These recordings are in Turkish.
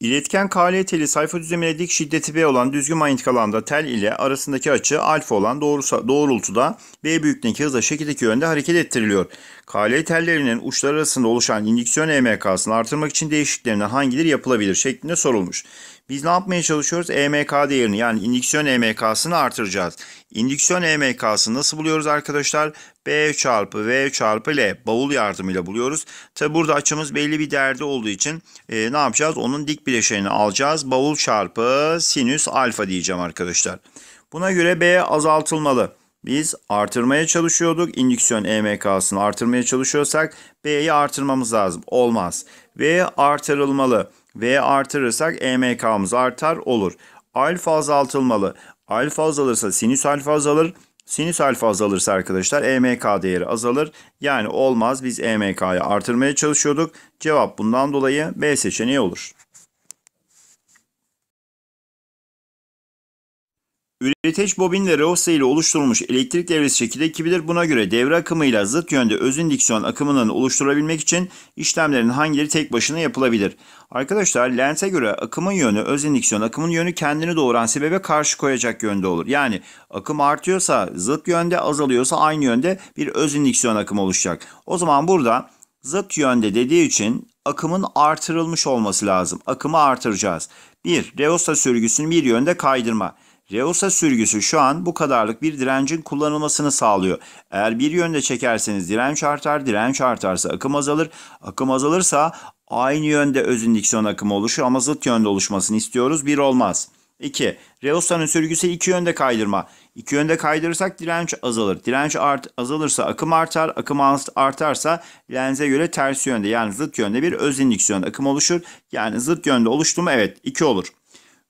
İletken KL teli sayfa düzlemine dik şiddeti B olan düzgün manyetik alanda tel ile arasındaki açı alfa olan doğrusa, doğrultuda B büyüklüğündeki hızla şekildeki yönde hareket ettiriliyor. KL tellerinin uçları arasında oluşan indüksiyon EMK'sını artırmak için değişikliklerinden hangileri yapılabilir şeklinde sorulmuş. Biz ne yapmaya çalışıyoruz? EMK değerini yani indüksiyon EMK'sını artıracağız. İndüksiyon EMK'sını nasıl buluyoruz arkadaşlar? B çarpı V çarpı L bavul yardımıyla buluyoruz. Tabi burada açımız belli bir değerde olduğu için e, ne yapacağız? Onun dik bileşenini alacağız. Bavul çarpı sinüs alfa diyeceğim arkadaşlar. Buna göre B azaltılmalı. Biz artırmaya çalışıyorduk. İndüksiyon EMK'sını artırmaya çalışıyorsak B'yi artırmamız lazım. Olmaz. V artırılmalı. V'yi artırırsak EMK'mız artar olur. Alfa azaltılmalı. Alfa azalırsa sinüs alfa azalır. Sinüs alfa azalırsa arkadaşlar EMK değeri azalır. Yani olmaz biz EMK'yı artırmaya çalışıyorduk. Cevap bundan dolayı B seçeneği olur. bobin ve Rosse ile oluşturulmuş elektrik devresi şekilde ekibidir. Buna göre devre akımıyla zıt yönde özün diksiyon akımlarını oluşturabilmek için işlemlerin hangileri tek başına yapılabilir? Arkadaşlar lense göre akımın yönü öz indiksiyon akımın yönü kendini doğuran sebebe karşı koyacak yönde olur. Yani akım artıyorsa zıt yönde azalıyorsa aynı yönde bir öz indiksiyon akımı oluşacak. O zaman burada zıt yönde dediği için akımın artırılmış olması lazım. Akımı artıracağız. 1. Reosta sürgüsünü bir yönde kaydırma. Reosa sürgüsü şu an bu kadarlık bir direncin kullanılmasını sağlıyor. Eğer bir yönde çekerseniz direnç artar, direnç artarsa akım azalır. Akım azalırsa aynı yönde özündiksiyon akımı oluşuyor ama zıt yönde oluşmasını istiyoruz. Bir olmaz. 2. Reostanın sürgüsü iki yönde kaydırma. İki yönde kaydırırsak direnç azalır. Direnç art, azalırsa akım artar. Akım artarsa lenze göre ters yönde yani zıt yönde bir özindüksiyon akım oluşur. Yani zıt yönde oluştu mu evet 2 olur.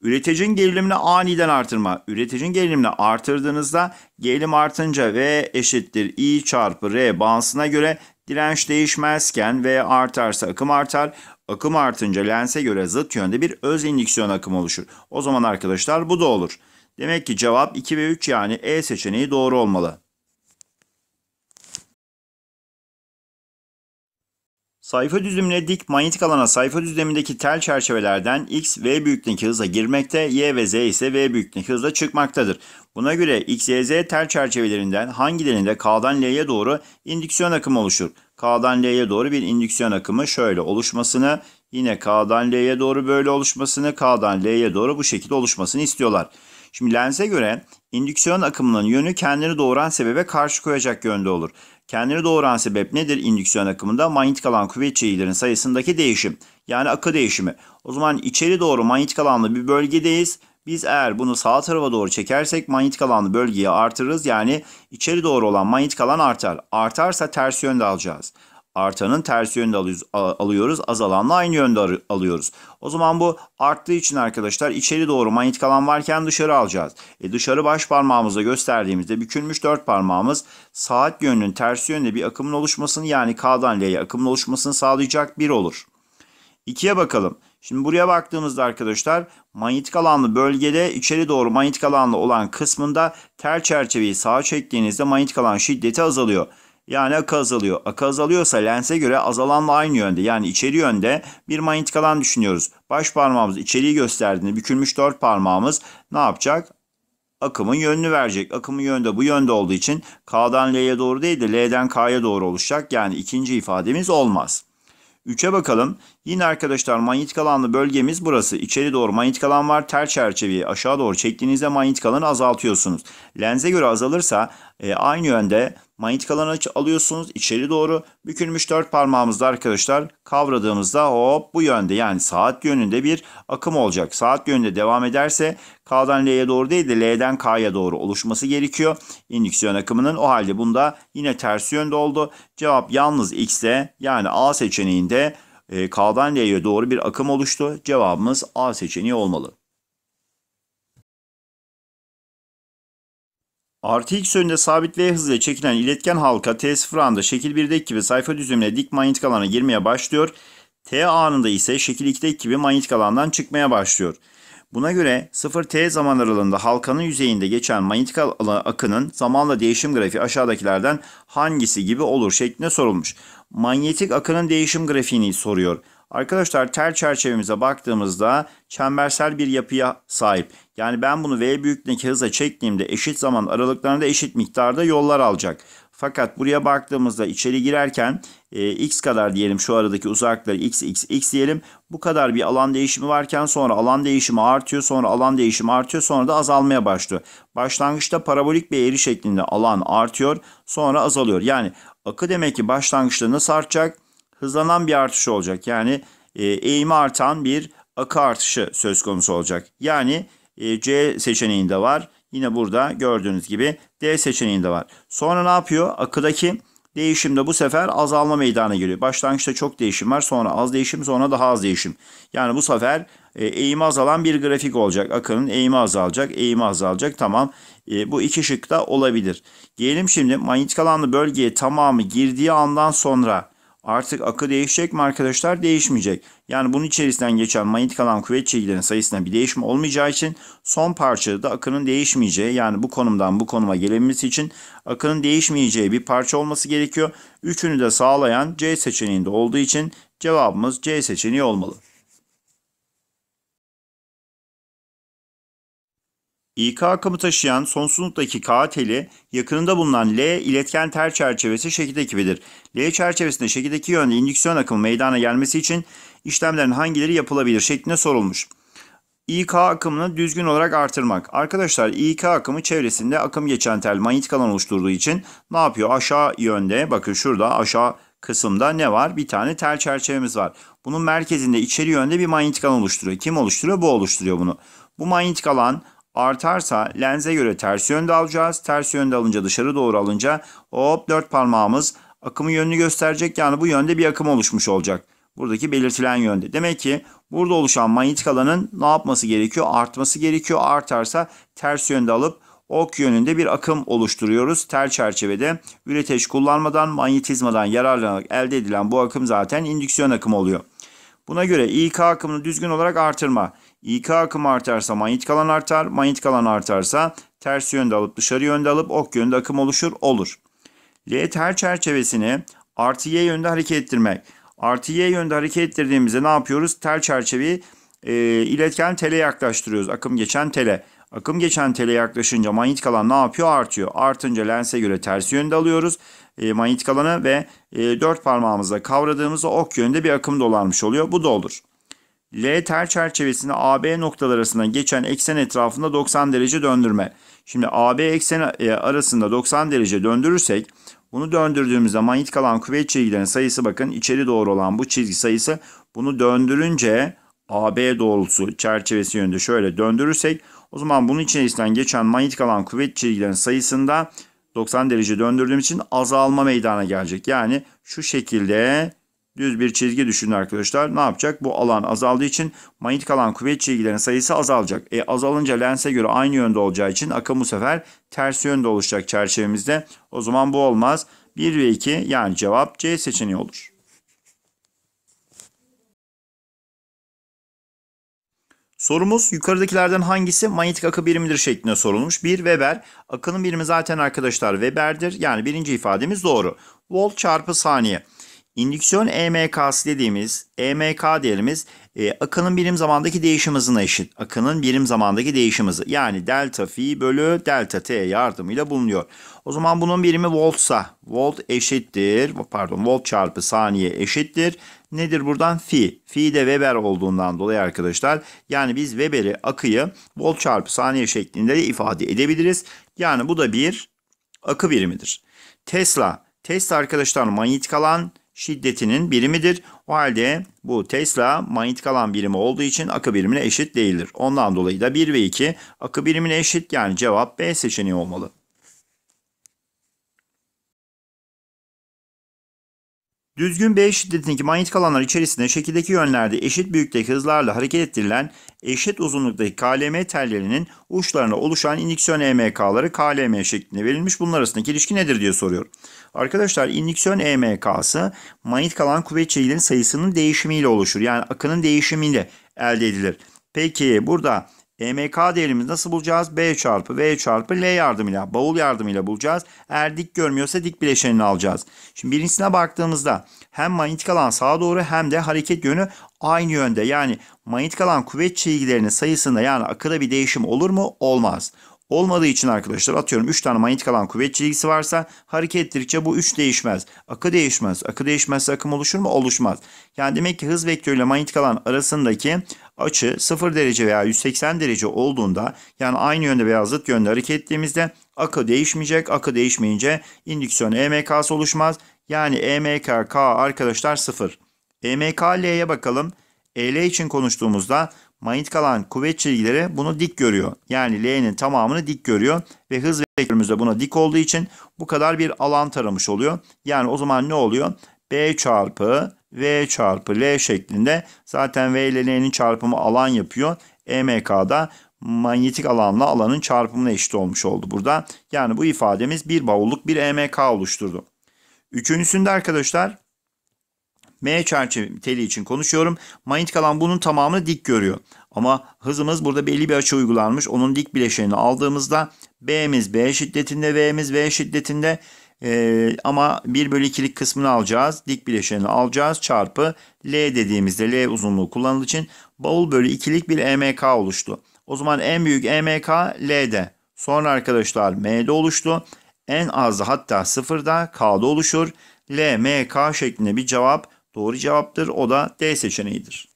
Üreticinin gerilimini aniden artırma. Üreticinin gerilimini artırdığınızda gerilim artınca V eşittir I çarpı R bağıntısına göre direnç değişmezken V artarsa akım artar. Akım artınca lense göre zıt yönde bir öz indüksiyon akımı oluşur. O zaman arkadaşlar bu da olur. Demek ki cevap 2 ve 3 yani E seçeneği doğru olmalı. Sayfa düzümüne dik manyetik alana sayfa düzlemindeki tel çerçevelerden x v büyüklüğündeki hızla girmekte, y ve z ise v büyüklüğündeki hızla çıkmaktadır. Buna göre x, y, z tel çerçevelerinden hangilerinde K'dan L'ye doğru indüksiyon akımı oluşur? K'dan L'ye doğru bir indüksiyon akımı şöyle oluşmasını, yine K'dan L'ye doğru böyle oluşmasını, K'dan L'ye doğru bu şekilde oluşmasını istiyorlar. Şimdi lense göre indüksiyon akımının yönü kendini doğuran sebebe karşı koyacak yönde olur. Kendini doğuran sebep nedir indüksiyon akımında? Manyetik alan kuvvet çeyilerin sayısındaki değişim. Yani akı değişimi. O zaman içeri doğru manyetik alanlı bir bölgedeyiz. Biz eğer bunu sağ tarafa doğru çekersek manyetik alanlı bölgeyi artırırız. Yani içeri doğru olan manyetik alan artar. Artarsa ters yönde alacağız. Artanın tersi yönde alıyoruz. Azalanla aynı yönde alıyoruz. O zaman bu arttığı için arkadaşlar içeri doğru manyetik alan varken dışarı alacağız. E dışarı baş parmağımıza gösterdiğimizde bükülmüş dört parmağımız saat yönünün tersi yönde bir akımın oluşmasını yani K'dan L'ye akımın oluşmasını sağlayacak bir olur. İkiye bakalım. Şimdi buraya baktığımızda arkadaşlar manyetik alanlı bölgede içeri doğru manyetik alanlı olan kısmında tel çerçeveyi sağa çektiğinizde manyetik alan şiddeti azalıyor. Yani akı azalıyor. Akı azalıyorsa lense göre azalanla aynı yönde yani içeri yönde bir manyetik alan düşünüyoruz. Baş parmağımız içeriği gösterdiğinde bükülmüş dört parmağımız ne yapacak? Akımın yönünü verecek. Akımın yönü de bu yönde olduğu için K'dan L'ye doğru değil de L'den K'ya doğru oluşacak. Yani ikinci ifademiz olmaz. 3'e bakalım. Yine arkadaşlar manyetik alanlı bölgemiz burası. İçeri doğru manyetik alan var. Tel çerçeveyi aşağı doğru çektiğinizde manyetik alanı azaltıyorsunuz. Lenze göre azalırsa e, aynı yönde manyetik alanı alıyorsunuz içeri doğru bükülmüş dört parmağımızda arkadaşlar kavradığımızda hop bu yönde yani saat yönünde bir akım olacak. Saat yönünde devam ederse K'dan L'ye doğru değil de L'den K'ya doğru oluşması gerekiyor. İndüksiyon akımının o halde bunda yine ters yönde oldu. Cevap yalnız X'te yani A seçeneğinde e, K'dan L'ye doğru bir akım oluştu. Cevabımız A seçeneği olmalı. Artı x önünde sabit V hızıyla çekilen iletken halka T0 anında şekil 1'deki gibi sayfa düzlemine dik manyetik alana girmeye başlıyor. T anında ise şekil 2'deki gibi manyetik alandan çıkmaya başlıyor. Buna göre 0T zaman aralığında halkanın yüzeyinde geçen manyetik akının zamanla değişim grafiği aşağıdakilerden hangisi gibi olur şeklinde sorulmuş. Manyetik akının değişim grafiğini soruyor. Arkadaşlar tel çerçevemize baktığımızda çembersel bir yapıya sahip. Yani ben bunu V büyüklüğünde hıza çektiğimde eşit zaman aralıklarında eşit miktarda yollar alacak. Fakat buraya baktığımızda içeri girerken e, x kadar diyelim şu aradaki uzaklıkları x x x diyelim. Bu kadar bir alan değişimi varken sonra alan değişimi artıyor sonra alan değişimi artıyor sonra da azalmaya başlıyor. Başlangıçta parabolik bir eğri şeklinde alan artıyor sonra azalıyor. Yani akı demek ki başlangıçta nasıl artacak hızlanan bir artış olacak. Yani e, eğimi artan bir akı artışı söz konusu olacak. Yani e, C seçeneğinde var. Yine burada gördüğünüz gibi D seçeneğinde var. Sonra ne yapıyor? Akıdaki değişimde bu sefer azalma meydana geliyor. Başlangıçta çok değişim var. Sonra az değişim sonra daha az değişim. Yani bu sefer e, eğimi azalan bir grafik olacak. Akının eğimi azalacak. Eğimi azalacak. Tamam. E, bu iki şık da olabilir. Diyelim şimdi manyetik alanlı bölgeye tamamı girdiği andan sonra Artık akı değişecek mi arkadaşlar? Değişmeyecek. Yani bunun içerisinden geçen manyetik alan kuvvet çekilerinin sayısında bir değişim olmayacağı için son parçada da akının değişmeyeceği yani bu konumdan bu konuma gelebilmesi için akının değişmeyeceği bir parça olması gerekiyor. Üçünü de sağlayan C seçeneğinde olduğu için cevabımız C seçeneği olmalı. İK akımı taşıyan sonsuzluktaki K teli yakınında bulunan L iletken tel çerçevesi şekilde ekibidir. L çerçevesinde şekildeki yönde indüksiyon akımı meydana gelmesi için işlemlerin hangileri yapılabilir şeklinde sorulmuş. İK akımını düzgün olarak artırmak. Arkadaşlar İK akımı çevresinde akım geçen tel manyetik alan oluşturduğu için ne yapıyor? Aşağı yönde bakın şurada aşağı kısımda ne var? Bir tane tel çerçevemiz var. Bunun merkezinde içeri yönde bir manyetik alan oluşturuyor. Kim oluşturuyor? Bu oluşturuyor bunu. Bu manyetik alan artarsa lenze göre ters yönde alacağız. Ters yönde alınca dışarı doğru alınca hop dört parmağımız akımı yönünü gösterecek. Yani bu yönde bir akım oluşmuş olacak. Buradaki belirtilen yönde. Demek ki burada oluşan manyetik alanın ne yapması gerekiyor? Artması gerekiyor. Artarsa ters yönde alıp ok yönünde bir akım oluşturuyoruz. Tel çerçevede üreteç kullanmadan manyetizmadan yararlanarak elde edilen bu akım zaten indüksiyon akımı oluyor. Buna göre İK akımını düzgün olarak artırma. İK akımı artarsa manyetik alan artar. Manyetik alan artarsa ters yönde alıp dışarı yönde alıp ok yönde akım oluşur olur. L ter çerçevesini artı y yönde hareket ettirmek. Artı y yönde hareket ettirdiğimizde ne yapıyoruz? Tel çerçeveyi e, iletken tele yaklaştırıyoruz. Akım geçen tele. Akım geçen tele yaklaşınca manyetik alan ne yapıyor? Artıyor. Artınca lense göre ters yönde alıyoruz e, manyetik alanı ve e, dört parmağımızla kavradığımızda ok yönde bir akım dolanmış oluyor. Bu da olur. L tel çerçevesini AB noktalar arasında geçen eksen etrafında 90 derece döndürme. Şimdi AB ekseni e, arasında 90 derece döndürürsek bunu döndürdüğümüz zaman ilk kalan kuvvet çizgilerinin sayısı bakın içeri doğru olan bu çizgi sayısı bunu döndürünce AB doğrultusu çerçevesi yönünde şöyle döndürürsek o zaman bunun içerisinden geçen manyetik alan kuvvet çizgilerinin sayısında 90 derece döndürdüğüm için azalma meydana gelecek. Yani şu şekilde düz bir çizgi düşünün arkadaşlar. Ne yapacak? Bu alan azaldığı için manyetik alan kuvvet çizgilerinin sayısı azalacak. E azalınca lense göre aynı yönde olacağı için akım bu sefer ters yönde oluşacak çerçevemizde. O zaman bu olmaz. 1 ve 2 yani cevap C seçeneği olur. Sorumuz yukarıdakilerden hangisi manyetik akı birimidir şeklinde sorulmuş. 1 Weber. Akının birimi zaten arkadaşlar Weber'dir. Yani birinci ifademiz doğru. Volt çarpı saniye. İndüksiyon EMK'sı dediğimiz EMK değerimiz e, akının birim zamandaki değişim hızına eşit. Akının birim zamandaki değişim hızı. Yani delta fi bölü delta t yardımıyla bulunuyor. O zaman bunun birimi voltsa volt eşittir pardon volt çarpı saniye eşittir. Nedir buradan? Fi. Fi de Weber olduğundan dolayı arkadaşlar yani biz Weber'i akıyı volt çarpı saniye şeklinde de ifade edebiliriz. Yani bu da bir akı birimidir. Tesla. Tesla arkadaşlar manyetik alan şiddetinin birimidir. O halde bu Tesla manyetik alan birimi olduğu için akı birimine eşit değildir. Ondan dolayı da 1 ve 2 akı birimine eşit yani cevap B seçeneği olmalı. Düzgün B şiddetindeki manyetik alanlar içerisinde şekildeki yönlerde eşit büyüklükteki hızlarla hareket ettirilen eşit uzunluktaki KLM tellerinin uçlarına oluşan indüksiyon EMK'ları KLM şeklinde verilmiş. Bunlar arasındaki ilişki nedir diye soruyor. Arkadaşlar indüksiyon EMK'sı manyetik alan kuvvetçilerin sayısının değişimiyle oluşur. Yani akının değişimiyle elde edilir. Peki burada EMK değerimizi nasıl bulacağız? B çarpı V çarpı L yardımıyla, bavul yardımıyla bulacağız. Eğer dik görmüyorsa dik bileşenini alacağız. Şimdi birincisine baktığımızda hem manyetik alan sağa doğru hem de hareket yönü aynı yönde. Yani manyetik alan kuvvet çizgilerinin sayısında yani akıda bir değişim olur mu? Olmaz. Olmadığı için arkadaşlar atıyorum 3 tane manyetik alan kuvvet çizgisi varsa hareket ettikçe bu 3 değişmez. Akı değişmez. Akı değişmezse akım oluşur mu? Oluşmaz. Yani demek ki hız vektörüyle manyetik alan arasındaki açı 0 derece veya 180 derece olduğunda yani aynı yönde veya zıt yönde hareket ettiğimizde akı değişmeyecek. Akı değişmeyince indüksiyon EMK'sı oluşmaz. Yani EMK K arkadaşlar 0. EMK L'ye bakalım. EL için konuştuğumuzda manyetik alan kuvvet çizgileri bunu dik görüyor. Yani L'nin tamamını dik görüyor ve hız vektörümüz de buna dik olduğu için bu kadar bir alan taramış oluyor. Yani o zaman ne oluyor? B çarpı V çarpı L şeklinde zaten V ile L'nin çarpımı alan yapıyor. EMK'da manyetik alanla alanın çarpımına eşit olmuş oldu burada. Yani bu ifademiz bir bavulluk bir EMK oluşturdu. Üçüncüsünde arkadaşlar M çerçeve teli için konuşuyorum. Manyetik alan bunun tamamını dik görüyor. Ama hızımız burada belli bir açı uygulanmış. Onun dik bileşenini aldığımızda B'miz B şiddetinde, V'miz V şiddetinde. Ee, ama 1 bölü 2'lik kısmını alacağız. Dik bileşenini alacağız. Çarpı L dediğimizde L uzunluğu kullanıldığı için bavul bölü 2'lik bir EMK oluştu. O zaman en büyük EMK L'de. Sonra arkadaşlar M'de oluştu. En azı hatta sıfırda K'da oluşur. L, M, K şeklinde bir cevap doğru cevaptır. O da D seçeneğidir.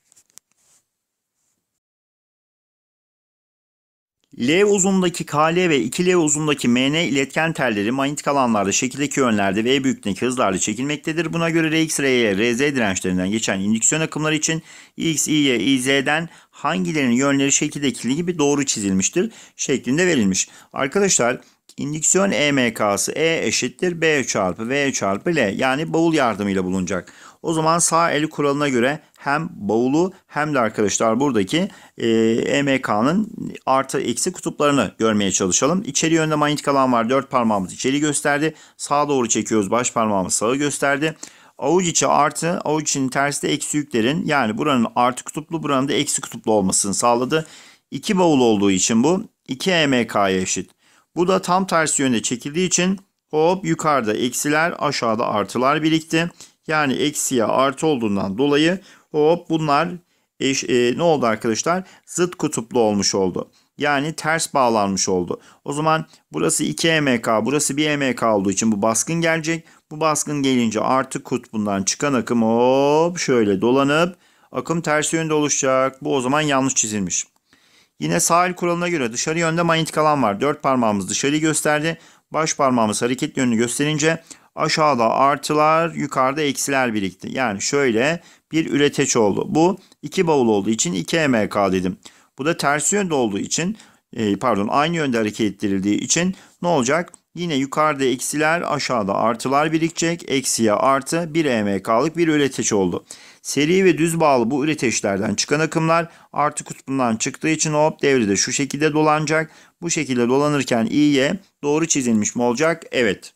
L uzundaki KL ve 2L uzundaki MN iletken telleri manyetik alanlarda şekildeki yönlerde ve büyüklüğündeki hızlarda çekilmektedir. Buna göre RX, RY, RZ dirençlerinden geçen indüksiyon akımları için X, Y, Z'den hangilerinin yönleri şekildeki gibi doğru çizilmiştir şeklinde verilmiş. Arkadaşlar İndüksiyon EMK'sı E eşittir B çarpı V çarpı L yani bavul yardımıyla bulunacak. O zaman sağ el kuralına göre hem bavulu hem de arkadaşlar buradaki EMK'nın e artı eksi kutuplarını görmeye çalışalım. İçeri yönde manyetik alan var. Dört parmağımız içeri gösterdi. Sağa doğru çekiyoruz. Baş parmağımız sağa gösterdi. Avuç içi artı, avuç içinin tersi de eksi yüklerin yani buranın artı kutuplu buranın da eksi kutuplu olmasını sağladı. İki bavul olduğu için bu 2 EMK'ya eşit. Bu da tam tersi yönde çekildiği için hop yukarıda eksiler aşağıda artılar birikti. Yani eksiye artı olduğundan dolayı hop bunlar eş, e, ne oldu arkadaşlar? Zıt kutuplu olmuş oldu. Yani ters bağlanmış oldu. O zaman burası 2 mk burası 1 mk olduğu için bu baskın gelecek. Bu baskın gelince artı kutbundan çıkan akım hop şöyle dolanıp akım ters yönde oluşacak. Bu o zaman yanlış çizilmiş. Yine sahil kuralına göre dışarı yönde manyetik alan var. Dört parmağımız dışarıyı gösterdi. Baş parmağımız hareket yönünü gösterince aşağıda artılar yukarıda eksiler birikti. Yani şöyle bir üreteç oldu. Bu iki bavul olduğu için 2 MK dedim. Bu da ters yönde olduğu için e, pardon aynı yönde hareket ettirildiği için ne olacak? Yine yukarıda eksiler aşağıda artılar birikecek. Eksiye artı 1 M.K.lık bir üreteç oldu. Seri ve düz bağlı bu üreteçlerden çıkan akımlar artı kutbundan çıktığı için hop devrede şu şekilde dolanacak. Bu şekilde dolanırken iyiye doğru çizilmiş mi olacak? Evet.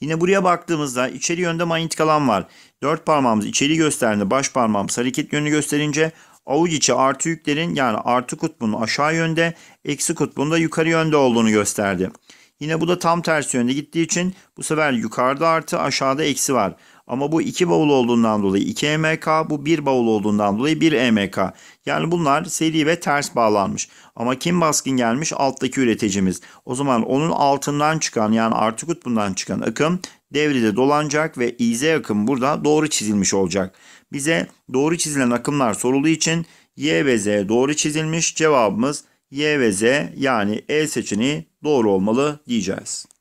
Yine buraya baktığımızda içeri yönde manyetik alan var. Dört parmağımız içeri gösterdiğinde baş parmağımız hareket yönünü gösterince avuç içi artı yüklerin yani artı kutbunun aşağı yönde, eksi kutbunun da yukarı yönde olduğunu gösterdi. Yine bu da tam tersi yönde gittiği için bu sefer yukarıda artı aşağıda eksi var. Ama bu iki bavul olduğundan dolayı 2 e M.K. bu bir bavul olduğundan dolayı 1 e M.K. Yani bunlar seri ve ters bağlanmış. Ama kim baskın gelmiş? Alttaki üreticimiz. O zaman onun altından çıkan yani artı kutbundan çıkan akım devrede dolanacak ve İZ akım burada doğru çizilmiş olacak. Bize doğru çizilen akımlar sorulduğu için Y ve Z doğru çizilmiş. Cevabımız Y ve Z yani E seçeneği doğru olmalı diyeceğiz.